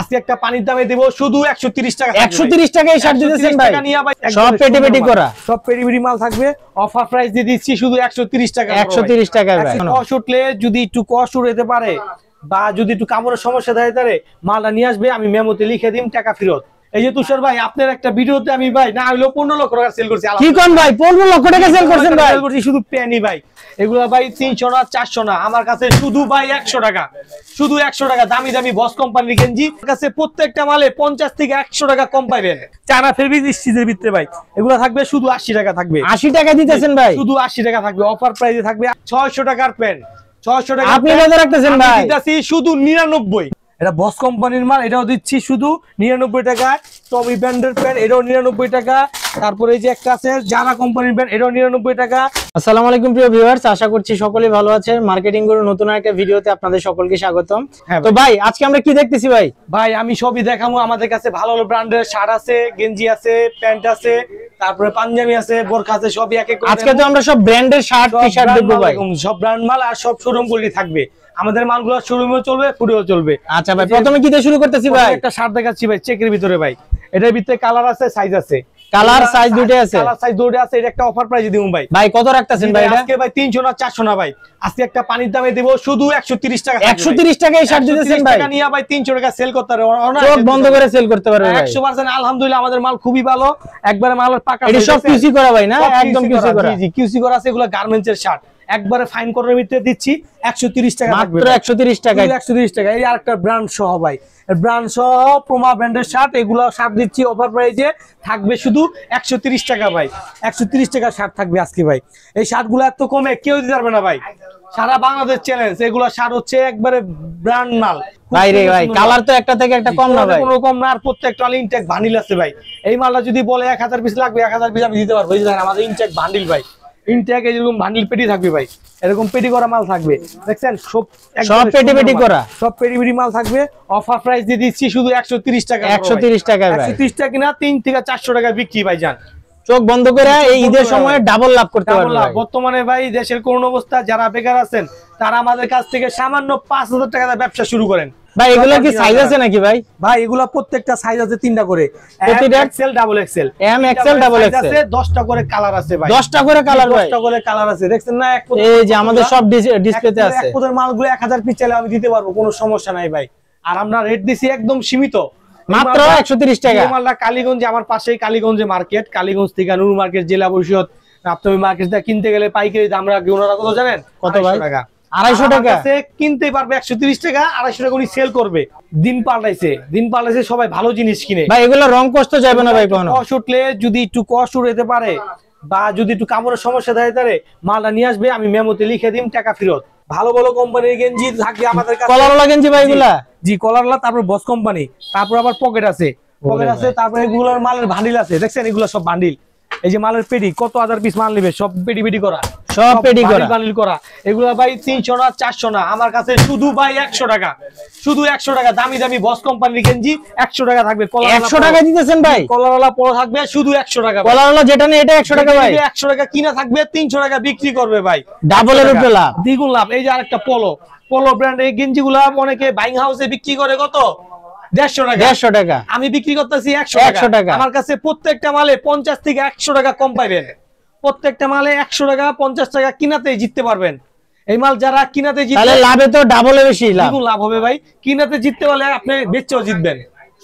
আজকে একটা পানির দামে দেবো শুধু একশো তিরিশ টাকা একশো টাকা এই সব পেটি পেটি করা সব পেটি পেটি মাল থাকবে অফার প্রাইস দিয়ে দিচ্ছি শুধু একশো তিরিশ টাকা একশো তিরিশ টাকা কষ্ট উঠলে যদি একটু কষ্ট উঠতে পারে বা যদি একটু কামড়ের সমস্যা থাকে তাহলে মালটা নিয়ে আসবে আমি মেমোতে লিখে দিন টাকা ফেরত এই যে তুষার ভাই আপনার একটা ভিডিওতে আমি ভাই না হইলো পনেরো লক্ষ টাকা সেল করছি কি কোন ভাই পনেরো লক্ষ টাকা সেল করছেন ভাই করছি শুধু প্যানি ভাই এগুলা ভাই তিনশো না চারশো না আমার কাছে শুধু ভাই একশো টাকা শুধু একশো টাকা দামি দামি বস কোম্পানির গেঞ্জি কাছে প্রত্যেকটা মালে পঞ্চাশ থেকে একশো টাকা কম পাইবেন চানা ফেব্রিক স্টিচের ভিতরে ভাই এগুলা থাকবে শুধু আশি টাকা থাকবে আশি টাকা দিতেছেন ভাই শুধু আশি টাকা থাকবে অফার প্রাইসে থাকবে ছয়শো টাকার প্যান্ট ছয়শো টাকা আপনি রাখতেছেন ভাই শুধু নিরানব্বই এটা বস কোম্পানির মাল এটাও দিচ্ছি শুধু নিরানব্বই টাকা টমি ব্র্যান্ডের প্যান্ট এটাও নিরানব্বই টাকা তারপরে এই যে একটা আছে জারা কোম্পানির প্যান্ট এটাও নিরানব্বই টাকা আসসালামু আলাইকুম প্রিয় ভিউয়ার্স আশা করছি সকলে ভালো আছেন মার্কেটিং গুরু নতুন একটা ভিডিওতে আপনাদের সকলকে স্বাগতম হ্যাঁ তো ভাই আজকে আমরা কি দেখতেছি ভাই ভাই আমি সবই দেখাবো আমাদের কাছে ভালো ভালো ব্র্যান্ডের শার্ট আছে গেঞ্জি আছে প্যান্ট আছে তারপরে পাঞ্জাবি আছে বোরখা আছে সবই এক এক আজকে তো আমরা সব ব্র্যান্ডের শার্ট টি শার্ট দেখব ভাই সব ব্র্যান্ড মাল আর সব শোরুম শোরুমগুলি থাকবে আমাদের মালগুলো শোরুমেও চলবে পুরোও চলবে আচ্ছা আচ্ছা ভাই প্রথমে কি দিয়ে শুরু করতেছি ভাই একটা শার্ট দেখাচ্ছি ভাই চেকের ভিতরে ভাই এটার ভিতরে কালার আছে সাইজ আছে কালার সাইজ দুটো আছে কালার সাইজ দুটো আছে এটা একটা অফার প্রাইস দিমু ভাই ভাই কত রাখতাছেন ভাই আজকে ভাই 300 না 400 না ভাই আজকে একটা পানির দামে দেব শুধু 130 টাকা 130 টাকায় শার্ট দিতেছেন ভাই টাকা নিয়া ভাই 300 টাকা সেল করতে পারে চোখ বন্ধ করে সেল করতে পারবে ভাই 100% আলহামদুলিল্লাহ আমাদের মাল খুবই ভালো একবারে মাল পাকা এটা সব কিউসি করা ভাই না একদম কিউসি করা জি জি কিউসি করা আছে এগুলো গার্মেন্টসের শার্ট একবারে ফাইন করার ভিতরে দিচ্ছি একশো তিরিশ টাকা মাত্র একশো তিরিশ টাকা একশো তিরিশ টাকা এই আরেকটা ব্র্যান্ড সহ ভাই ব্র্যান্ড সহ প্রমা ব্র্যান্ডের শার্ট এগুলো শার্ট দিচ্ছি অফার প্রাইজে থাকবে শুধু একশো তিরিশ টাকা ভাই একশো তিরিশ টাকা শার্ট থাকবে আজকে ভাই এই শার্টগুলো এত কমে কেউ দিতে পারবে না ভাই সারা বাংলাদেশ চ্যালেঞ্জ এগুলো শার্ট হচ্ছে একবারে ব্র্যান্ড মাল বাইরে ভাই কালার তো একটা থেকে একটা কম না ভাই কোনো রকম না আর প্রত্যেকটা ইনটেক বান্ডিল আছে ভাই এই মালটা যদি বলে এক হাজার পিস লাগবে এক হাজার পিস আমি দিতে পারবো এই আমাদের ইনটেক বান্ডিল ভাই অফার প্রাইস দিয়ে দিচ্ছি শুধু টাকা টাকা টাকা থেকে টাকা বিক্রি চোখ বন্ধ করে এই ঈদের সময় ডাবল লাভ করতে পারবে বর্তমানে ভাই দেশের করুণ অবস্থা যারা বেকার আছেন তারা আমাদের কাছ থেকে সামান্য পাঁচ হাজার টাকা ব্যবসা শুরু করেন ভাই এগুলো কি সাইজ আছে নাকি ভাই ভাই এগুলো প্রত্যেকটা সাইজ আছে তিনটা করে করে দিতে পারবো কোনো সমস্যা নাই ভাই আর আমরা রেট একদম সীমিত মাত্র টাকা মালটা কালীগঞ্জে আমার পাশেই কালীগঞ্জে মার্কেট কালীগঞ্জ থেকে নুরু মার্কেট জেলা পরিষদ আপনি মার্কেট কিনতে গেলে পাইকারি দাম রাখবে ওনারা কত জানেন কত ভাই টাকা বা যদি একটু কামড়ের সমস্যা নিয়ে আসবে আমি মেমোতে লিখে দিন টাকা ফেরত ভালো ভালো কোম্পানির গেঞ্জি থাকে আমাদের কলারওয়ালা গেঞ্জি ভাই এগুলা জি কলারওয়ালা তারপর বস কোম্পানি তারপর আবার পকেট আছে পকেট আছে তারপর এগুলোর মালের ভান্ডিল আছে দেখছেন এগুলো সব ভান্ডিল এই যে মালের পেডি কত হাজার পিস মাল নেবে সব পেডি পেডি করা সব পেডি করা করা এগুলো ভাই তিনশো না চারশো না আমার কাছে শুধু ভাই একশো টাকা শুধু একশো টাকা দামি দামি বস কোম্পানির গেঞ্জি একশো টাকা থাকবে একশো টাকা দিতেছেন ভাই ওলা পড়া থাকবে শুধু একশো টাকা ওলা যেটা নেই এটা একশো টাকা ভাই একশো টাকা কিনা থাকবে তিনশো টাকা বিক্রি করবে ভাই ডাবলের উপরে লাভ দ্বিগুণ লাভ এই যে আরেকটা পলো পলো গেঞ্জি গেঞ্জিগুলা অনেকে বাইং হাউসে বিক্রি করে কত দেড়শো টাকা দেড়শো টাকা আমি বিক্রি করতেছি একশো একশো টাকা আমার কাছে প্রত্যেকটা মালে পঞ্চাশ থেকে একশো টাকা কম পাইবেন প্রত্যেকটা মালে একশো টাকা পঞ্চাশ টাকা কিনাতে জিততে পারবেন এই মাল যারা কিনাতে জিতবে লাভে তো ডাবলে বেশি লাভ লাভ হবে ভাই কিনাতে জিততে পারলে আপনি বেচেও জিতবেন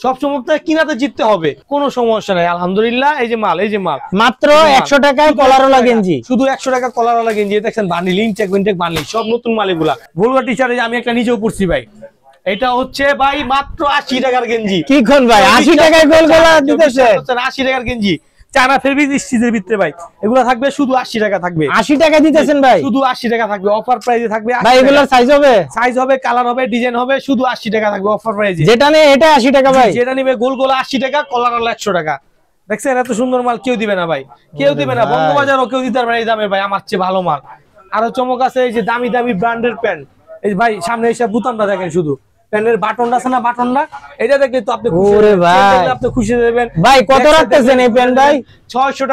সব সময় কিনাতে জিততে হবে কোন সমস্যা নাই আলহামদুলিল্লাহ এই যে মাল এই যে মাল মাত্র একশো টাকায় কলারওয়ালা গেঞ্জি শুধু একশো টাকা কলারওয়ালা গেঞ্জি দেখছেন বানি লিনটেক বিনটেক সব নতুন মাল এগুলা ভুলবা টিচারে আমি একটা নিজেও পড়ছি ভাই এটা হচ্ছে ভাই মাত্র আশি টাকার গেঞ্জি কি খন ভাই আশি টাকায় গোল গোলা দিতেছে আশি টাকার গেঞ্জি চারা ভাই থাকবে শুধু টাকা থাকবে টাকা দিতেছেন ভাই শুধু টাকা থাকবে অফার থাকবে শুধু টাকা থাকবে অফার যেটা নেই এটা টাকা ভাই গোল টাকা কলার হলো টাকা দেখছেন এত সুন্দর মাল কেউ দিবে না ভাই কেউ দিবে না বঙ্গবাজারও কেউ দিতে পারবে দামে ভাই আমার চেয়ে ভালো মাল আরো চমক আছে এই যে দামি দামি ব্র্যান্ডের প্যান্ট এই ভাই সামনে এসে বুতামটা দেখেন শুধু আছে না বাটনটা এটাতে কিন্তু আপনি আপনি খুশি দেবেন ভাই কত রাখতেছেন এই ভাই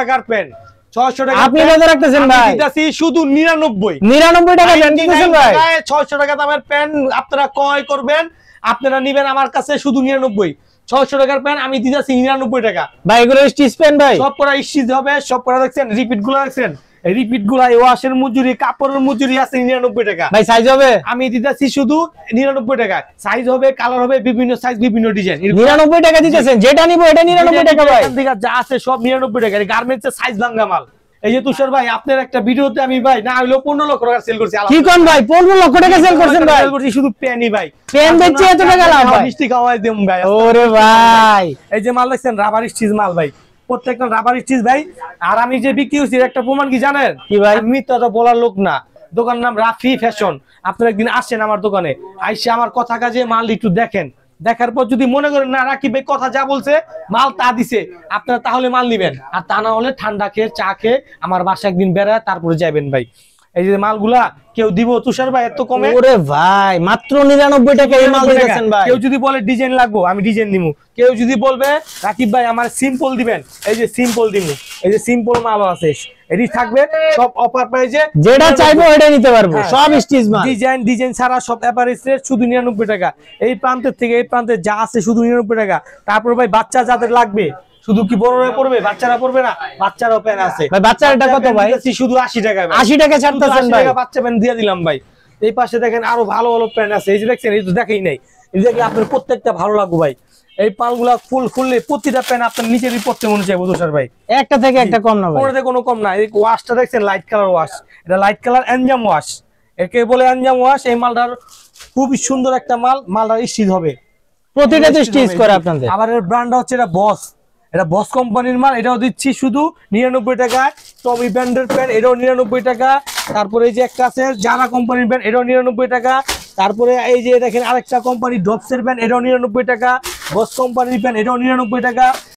টাকার আপনারা ক্রয় করবেন আপনারা আমার কাছে শুধু নিরানব্বই ছয়শো টাকার প্যান্ট আমি যাচ্ছি নিরানব্বই টাকা ভাই এগুলো স্টিচ ভাই সব করা স্টিচ হবে সব করা দেখছেন রিপিট গুলো দেখছেন রিপিট ওয়াশের মজুরি কাপড়ের মজুরি আছে নিরানব্বই টাকা ভাই সাইজ হবে আমি দিতেছি শুধু নিরানব্বই টাকা সাইজ হবে কালার হবে বিভিন্ন সাইজ বিভিন্ন ডিজাইন নিরানব্বই টাকা দিতেছেন যেটা নিবো এটা নিরানব্বই টাকা ভাই যা আছে সব নিরানব্বই টাকা গার্মেন্টস সাইজ ভাঙ্গা মাল এই যে তুষার ভাই আপনার একটা ভিডিওতে আমি ভাই না হইলো পনেরো লক্ষ টাকা সেল করছি কি কোন ভাই পনেরো লক্ষ টাকা সেল করছেন ভাই করছি শুধু প্যানি ভাই প্যান এত টাকা লাভ ভাই মিষ্টি খাওয়াই ভাই ওরে ভাই এই যে মাল দেখছেন রাবার স্টিচ মাল ভাই প্রত্যেকটা রাবার স্টিচ ভাই আর আমি যে বিক্রি করছি একটা প্রমাণ কি জানেন কি ভাই মিথ্যা তো বলার লোক না দোকান নাম রাফি ফ্যাশন আপনারা একদিন আসেন আমার দোকানে আইসে আমার কথা কাজে মাল একটু দেখেন দেখার পর যদি মনে করেন না রাকিব ভাই কথা যা বলছে মাল তা দিছে আপনারা তাহলে মাল নিবেন আর তা না হলে ঠান্ডা খেয়ে চা খেয়ে আমার বাসা একদিন বেড়ায় তারপরে যাবেন ভাই এই যে মালগুলা কেউ দিব তুষার ভাই এত কমে ওরে ভাই মাত্র 99 টাকা এই মাল দিয়েছেন ভাই কেউ যদি বলে ডিজাইন লাগবো আমি ডিজাইন দিমু কেউ যদি বলবে রাকিব ভাই আমার সিম্পল দিবেন এই যে সিম্পল দিমু এই যে সিম্পল মাল আছে থাকবে সব অফার যেটা চাইবো এটা নিতে পারবো হ্যাঁ। সব স্টিচ মাল ডিজাইন ডিজাইন ছাড়া সব এভারেজ শুধু 99 টাকা এই প্রান্তের থেকে এই প্রান্তে যা আছে শুধু 99 টাকা তারপর ভাই বাচ্চা যাদের লাগবে শুধু কি বড়রা পড়বে বাচ্চারা পড়বে না বাচ্চারাও প্যান আছে ভাই এটা কত ভাই শুধু 80 টাকা 80 টাকা ছাড়তেছেন ভাই বাচ্চা প্যান দিয়ে দিলাম ভাই এই পাশে দেখেন আরো ভালো ভালো প্যান আছে এই যে দেখছেন এই তো দেখেই নাই এই দেখলে আপনার প্রত্যেকটা ভালো লাগবে ভাই এই পালগুলা ফুল খুললে প্রতিটা প্যান আপনার নিজেরই পড়তে মনে চাইবো তুষার ভাই একটা থেকে একটা কম না কোনোতে কোনো কম না এই ওয়াশটা দেখছেন লাইট কালার ওয়াশ এটা লাইট কালার অ্যাঞ্জাম ওয়াশ একে বলে অ্যাঞ্জাম ওয়াশ এই মালটার খুবই সুন্দর একটা মাল মালটার স্টিচ হবে তো স্টিচ করে আপনাদের আবার এর ব্র্যান্ড হচ্ছে এটা বস এটা বস কোম্পানির মাল এটাও দিচ্ছি শুধু নিরানব্বই টাকা টমি ব্র্যান্ডের প্যান্ট এটাও নিরানব্বই টাকা তারপরে এই যে একটা আছে জানা কোম্পানির প্যান্ট এটাও নিরানব্বই টাকা তারপরে এই যে দেখেন আরেকটা কোম্পানি ডবসের প্যান্ট এটাও নিরানব্বই টাকা বস কোম্পানির প্যান্ট এটাও নিরানব্বই টাকা